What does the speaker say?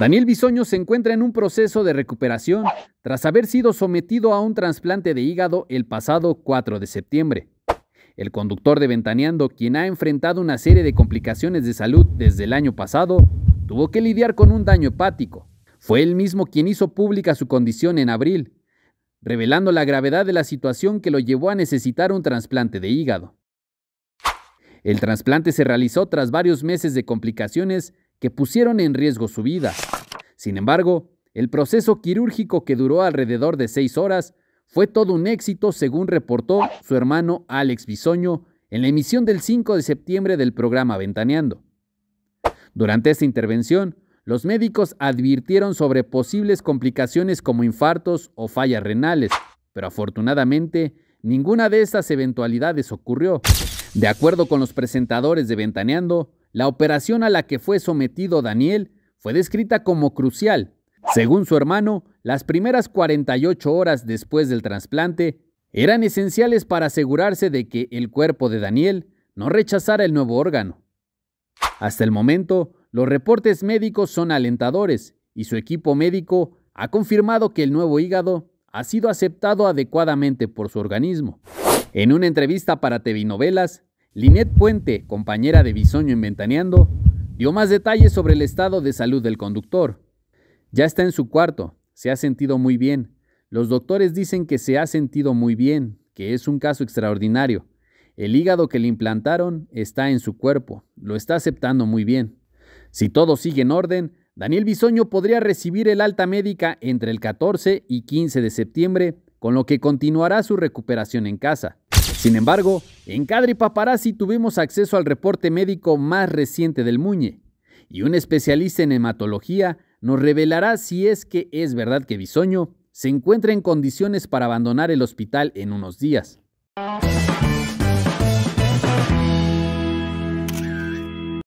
Daniel Bisoño se encuentra en un proceso de recuperación tras haber sido sometido a un trasplante de hígado el pasado 4 de septiembre. El conductor de Ventaneando, quien ha enfrentado una serie de complicaciones de salud desde el año pasado, tuvo que lidiar con un daño hepático. Fue él mismo quien hizo pública su condición en abril, revelando la gravedad de la situación que lo llevó a necesitar un trasplante de hígado. El trasplante se realizó tras varios meses de complicaciones que pusieron en riesgo su vida. Sin embargo, el proceso quirúrgico que duró alrededor de seis horas fue todo un éxito, según reportó su hermano Alex Bisoño en la emisión del 5 de septiembre del programa Ventaneando. Durante esta intervención, los médicos advirtieron sobre posibles complicaciones como infartos o fallas renales, pero afortunadamente ninguna de estas eventualidades ocurrió. De acuerdo con los presentadores de Ventaneando, la operación a la que fue sometido Daniel fue descrita como crucial. Según su hermano, las primeras 48 horas después del trasplante eran esenciales para asegurarse de que el cuerpo de Daniel no rechazara el nuevo órgano. Hasta el momento, los reportes médicos son alentadores y su equipo médico ha confirmado que el nuevo hígado ha sido aceptado adecuadamente por su organismo. En una entrevista para TV Novelas, Linette Puente, compañera de Bisoño en Ventaneando, dio más detalles sobre el estado de salud del conductor. Ya está en su cuarto, se ha sentido muy bien. Los doctores dicen que se ha sentido muy bien, que es un caso extraordinario. El hígado que le implantaron está en su cuerpo, lo está aceptando muy bien. Si todo sigue en orden, Daniel Bisoño podría recibir el alta médica entre el 14 y 15 de septiembre, con lo que continuará su recuperación en casa. Sin embargo, en Cadre Paparazzi tuvimos acceso al reporte médico más reciente del Muñe, y un especialista en hematología nos revelará si es que es verdad que Bisoño se encuentra en condiciones para abandonar el hospital en unos días.